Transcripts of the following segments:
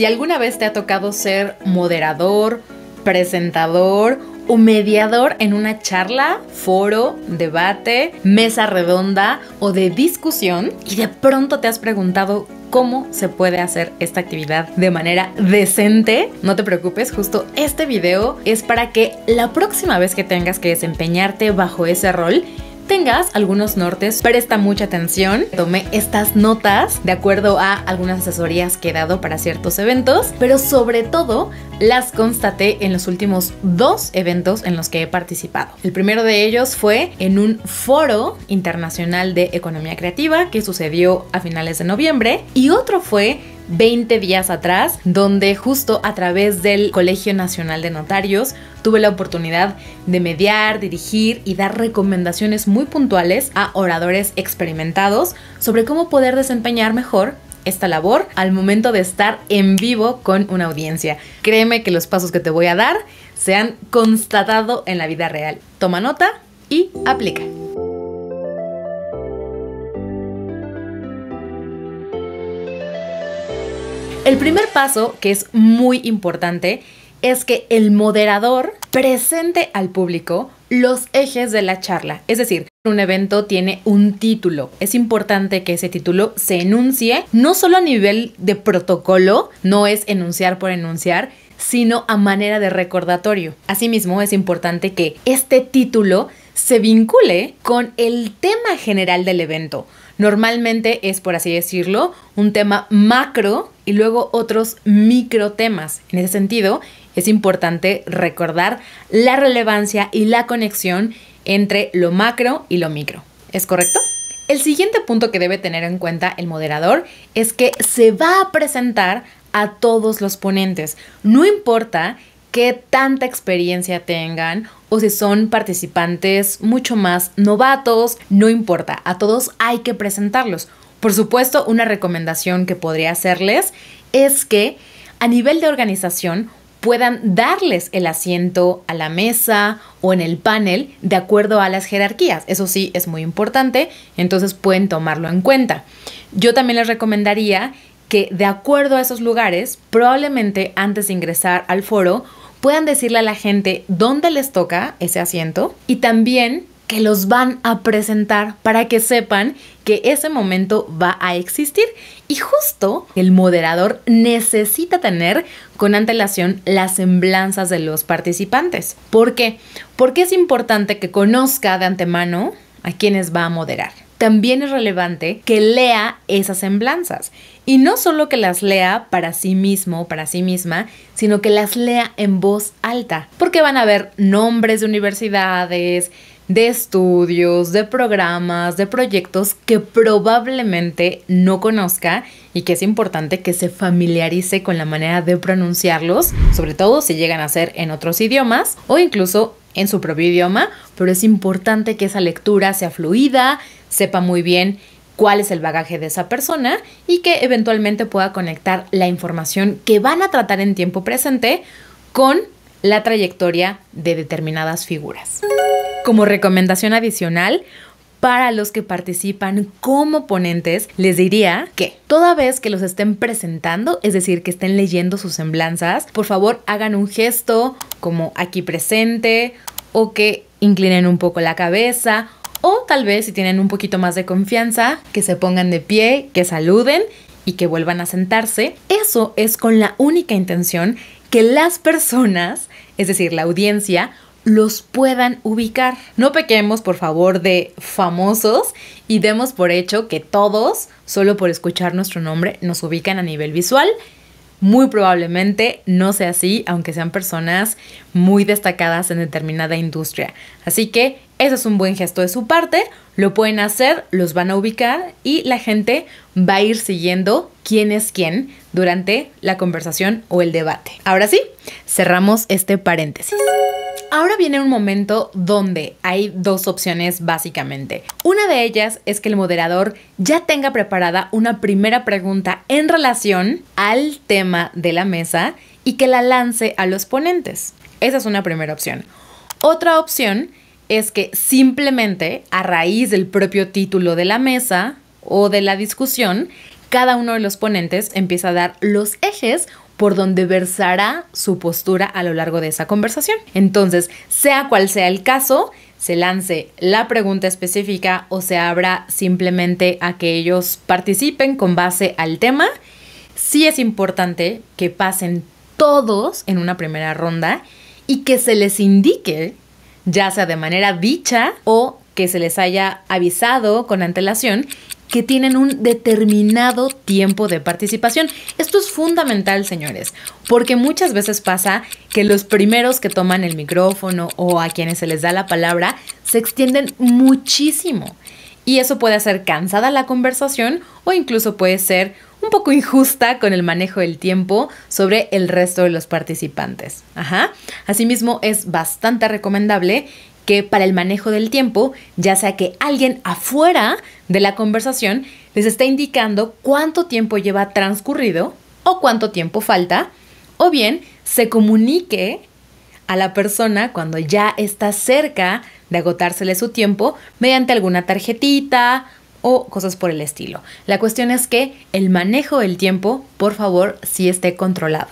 Si alguna vez te ha tocado ser moderador, presentador o mediador en una charla, foro, debate, mesa redonda o de discusión y de pronto te has preguntado cómo se puede hacer esta actividad de manera decente, no te preocupes, justo este video es para que la próxima vez que tengas que desempeñarte bajo ese rol, tengas algunos nortes, presta mucha atención. Tomé estas notas de acuerdo a algunas asesorías que he dado para ciertos eventos, pero sobre todo las constaté en los últimos dos eventos en los que he participado. El primero de ellos fue en un foro internacional de economía creativa que sucedió a finales de noviembre y otro fue 20 días atrás, donde justo a través del Colegio Nacional de Notarios tuve la oportunidad de mediar, dirigir y dar recomendaciones muy puntuales a oradores experimentados sobre cómo poder desempeñar mejor esta labor al momento de estar en vivo con una audiencia. Créeme que los pasos que te voy a dar se han constatado en la vida real. Toma nota y aplica. El primer paso, que es muy importante, es que el moderador presente al público los ejes de la charla. Es decir, un evento tiene un título. Es importante que ese título se enuncie no solo a nivel de protocolo, no es enunciar por enunciar, sino a manera de recordatorio. Asimismo, es importante que este título se vincule con el tema general del evento. Normalmente es, por así decirlo, un tema macro y luego otros micro temas. En ese sentido, es importante recordar la relevancia y la conexión entre lo macro y lo micro. ¿Es correcto? El siguiente punto que debe tener en cuenta el moderador es que se va a presentar a todos los ponentes. No importa qué tanta experiencia tengan o si son participantes mucho más novatos, no importa, a todos hay que presentarlos. Por supuesto, una recomendación que podría hacerles es que a nivel de organización puedan darles el asiento a la mesa o en el panel de acuerdo a las jerarquías. Eso sí es muy importante, entonces pueden tomarlo en cuenta. Yo también les recomendaría que de acuerdo a esos lugares, probablemente antes de ingresar al foro, puedan decirle a la gente dónde les toca ese asiento y también que los van a presentar para que sepan que ese momento va a existir y justo el moderador necesita tener con antelación las semblanzas de los participantes. ¿Por qué? Porque es importante que conozca de antemano a quienes va a moderar. También es relevante que lea esas semblanzas y no solo que las lea para sí mismo, para sí misma, sino que las lea en voz alta, porque van a ver nombres de universidades, de estudios, de programas, de proyectos que probablemente no conozca y que es importante que se familiarice con la manera de pronunciarlos, sobre todo si llegan a ser en otros idiomas o incluso en su propio idioma, pero es importante que esa lectura sea fluida, sepa muy bien cuál es el bagaje de esa persona y que eventualmente pueda conectar la información que van a tratar en tiempo presente con la trayectoria de determinadas figuras. Como recomendación adicional, para los que participan como ponentes, les diría que toda vez que los estén presentando, es decir, que estén leyendo sus semblanzas, por favor hagan un gesto como aquí presente o que inclinen un poco la cabeza o tal vez si tienen un poquito más de confianza, que se pongan de pie, que saluden y que vuelvan a sentarse. Eso es con la única intención que las personas es decir, la audiencia, los puedan ubicar. No pequemos, por favor, de famosos y demos por hecho que todos, solo por escuchar nuestro nombre, nos ubican a nivel visual. Muy probablemente no sea así, aunque sean personas muy destacadas en determinada industria. Así que eso es un buen gesto de su parte, lo pueden hacer, los van a ubicar y la gente va a ir siguiendo quién es quién durante la conversación o el debate. Ahora sí, cerramos este paréntesis. Ahora viene un momento donde hay dos opciones básicamente. Una de ellas es que el moderador ya tenga preparada una primera pregunta en relación al tema de la mesa y que la lance a los ponentes. Esa es una primera opción. Otra opción es que simplemente a raíz del propio título de la mesa o de la discusión, cada uno de los ponentes empieza a dar los ejes por donde versará su postura a lo largo de esa conversación. Entonces, sea cual sea el caso, se lance la pregunta específica o se abra simplemente a que ellos participen con base al tema. Sí es importante que pasen todos en una primera ronda y que se les indique ya sea de manera dicha o que se les haya avisado con antelación que tienen un determinado tiempo de participación. Esto es fundamental, señores, porque muchas veces pasa que los primeros que toman el micrófono o a quienes se les da la palabra se extienden muchísimo y eso puede hacer cansada la conversación o incluso puede ser un poco injusta con el manejo del tiempo sobre el resto de los participantes. Ajá. Asimismo, es bastante recomendable que para el manejo del tiempo, ya sea que alguien afuera de la conversación les esté indicando cuánto tiempo lleva transcurrido o cuánto tiempo falta, o bien se comunique a la persona cuando ya está cerca de agotársele su tiempo mediante alguna tarjetita o cosas por el estilo. La cuestión es que el manejo del tiempo, por favor, sí esté controlado.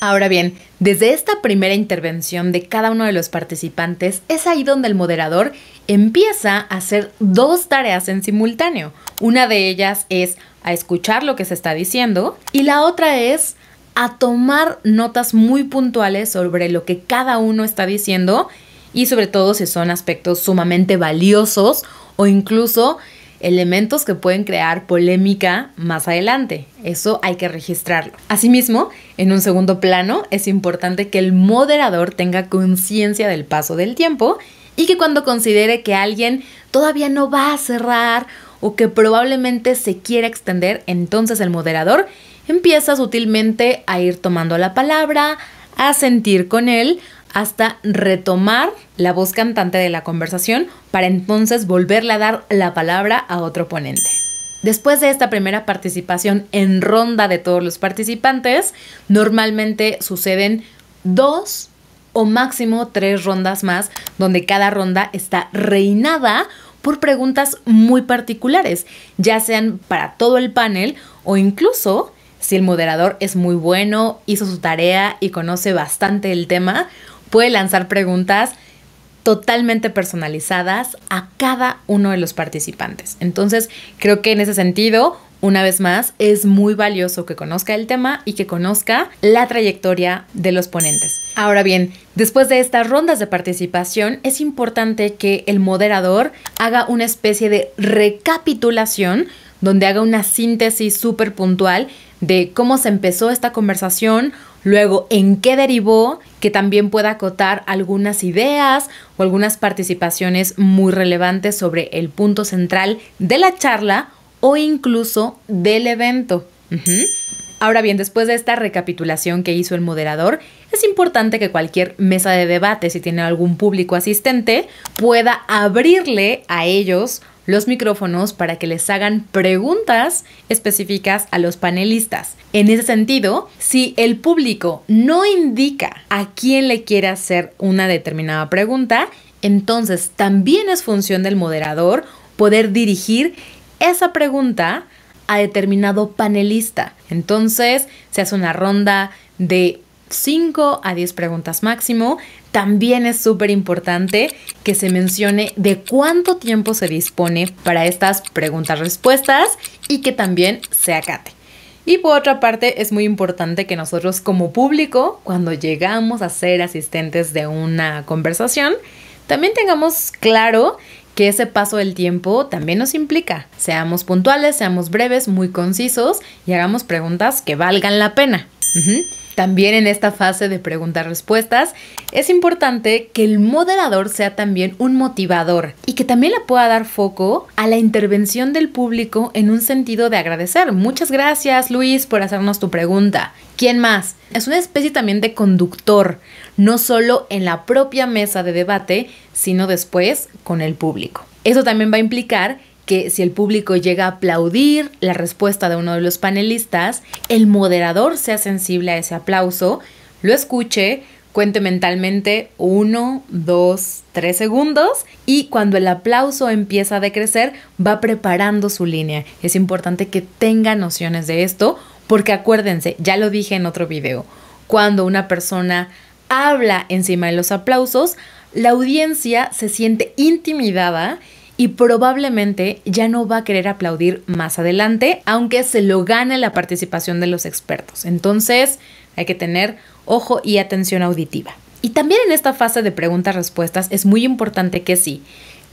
Ahora bien, desde esta primera intervención de cada uno de los participantes es ahí donde el moderador empieza a hacer dos tareas en simultáneo. Una de ellas es a escuchar lo que se está diciendo y la otra es a tomar notas muy puntuales sobre lo que cada uno está diciendo y sobre todo si son aspectos sumamente valiosos o incluso elementos que pueden crear polémica más adelante. Eso hay que registrarlo. Asimismo, en un segundo plano, es importante que el moderador tenga conciencia del paso del tiempo y que cuando considere que alguien todavía no va a cerrar o que probablemente se quiera extender, entonces el moderador empieza sutilmente a ir tomando la palabra, a sentir con él, hasta retomar la voz cantante de la conversación para entonces volverle a dar la palabra a otro ponente. Después de esta primera participación en ronda de todos los participantes, normalmente suceden dos o máximo tres rondas más, donde cada ronda está reinada por preguntas muy particulares, ya sean para todo el panel o incluso si el moderador es muy bueno, hizo su tarea y conoce bastante el tema, puede lanzar preguntas totalmente personalizadas a cada uno de los participantes. Entonces, creo que en ese sentido, una vez más, es muy valioso que conozca el tema y que conozca la trayectoria de los ponentes. Ahora bien, después de estas rondas de participación, es importante que el moderador haga una especie de recapitulación donde haga una síntesis súper puntual de cómo se empezó esta conversación, luego en qué derivó, que también pueda acotar algunas ideas o algunas participaciones muy relevantes sobre el punto central de la charla o incluso del evento. Ahora bien, después de esta recapitulación que hizo el moderador, es importante que cualquier mesa de debate, si tiene algún público asistente, pueda abrirle a ellos los micrófonos para que les hagan preguntas específicas a los panelistas. En ese sentido, si el público no indica a quién le quiere hacer una determinada pregunta, entonces también es función del moderador poder dirigir esa pregunta a determinado panelista. Entonces se hace una ronda de 5 a 10 preguntas máximo. También es súper importante que se mencione de cuánto tiempo se dispone para estas preguntas-respuestas y que también se acate. Y por otra parte, es muy importante que nosotros como público, cuando llegamos a ser asistentes de una conversación, también tengamos claro que ese paso del tiempo también nos implica. Seamos puntuales, seamos breves, muy concisos y hagamos preguntas que valgan la pena. También en esta fase de preguntas-respuestas es importante que el moderador sea también un motivador y que también le pueda dar foco a la intervención del público en un sentido de agradecer. Muchas gracias Luis por hacernos tu pregunta. ¿Quién más? Es una especie también de conductor, no solo en la propia mesa de debate, sino después con el público. Eso también va a implicar que si el público llega a aplaudir la respuesta de uno de los panelistas, el moderador sea sensible a ese aplauso, lo escuche, cuente mentalmente uno dos tres segundos y cuando el aplauso empieza a decrecer va preparando su línea. Es importante que tenga nociones de esto porque acuérdense, ya lo dije en otro video, cuando una persona habla encima de los aplausos, la audiencia se siente intimidada y probablemente ya no va a querer aplaudir más adelante, aunque se lo gane la participación de los expertos. Entonces hay que tener ojo y atención auditiva. Y también en esta fase de preguntas-respuestas es muy importante que si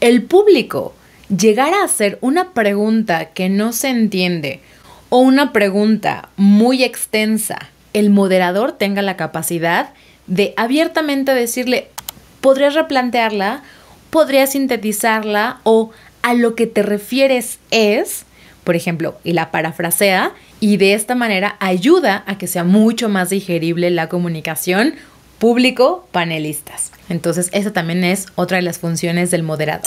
el público llegara a hacer una pregunta que no se entiende o una pregunta muy extensa, el moderador tenga la capacidad de abiertamente decirle, ¿podrías replantearla? podría sintetizarla o a lo que te refieres es, por ejemplo, y la parafrasea, y de esta manera ayuda a que sea mucho más digerible la comunicación público-panelistas. Entonces, esa también es otra de las funciones del moderador.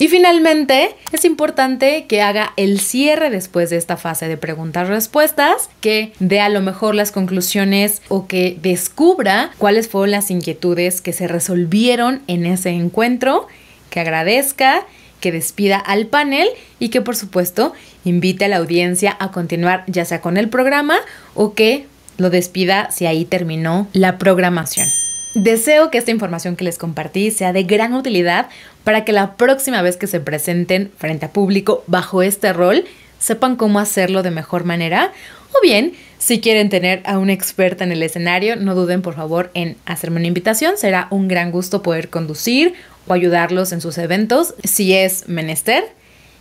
Y finalmente, es importante que haga el cierre después de esta fase de preguntas-respuestas, que dé a lo mejor las conclusiones o que descubra cuáles fueron las inquietudes que se resolvieron en ese encuentro, que agradezca que despida al panel y que por supuesto invite a la audiencia a continuar ya sea con el programa o que lo despida si ahí terminó la programación. Deseo que esta información que les compartí sea de gran utilidad para que la próxima vez que se presenten frente a público bajo este rol, sepan cómo hacerlo de mejor manera. O bien, si quieren tener a una experta en el escenario, no duden por favor en hacerme una invitación. Será un gran gusto poder conducir o ayudarlos en sus eventos si es menester.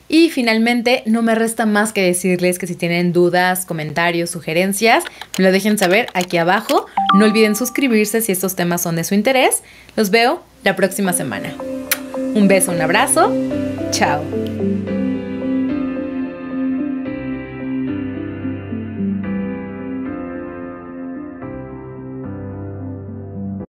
Y finalmente, no me resta más que decirles que si tienen dudas, comentarios, sugerencias, me lo dejen saber aquí abajo. No olviden suscribirse si estos temas son de su interés. Los veo la próxima semana. Un beso, un abrazo. Chao.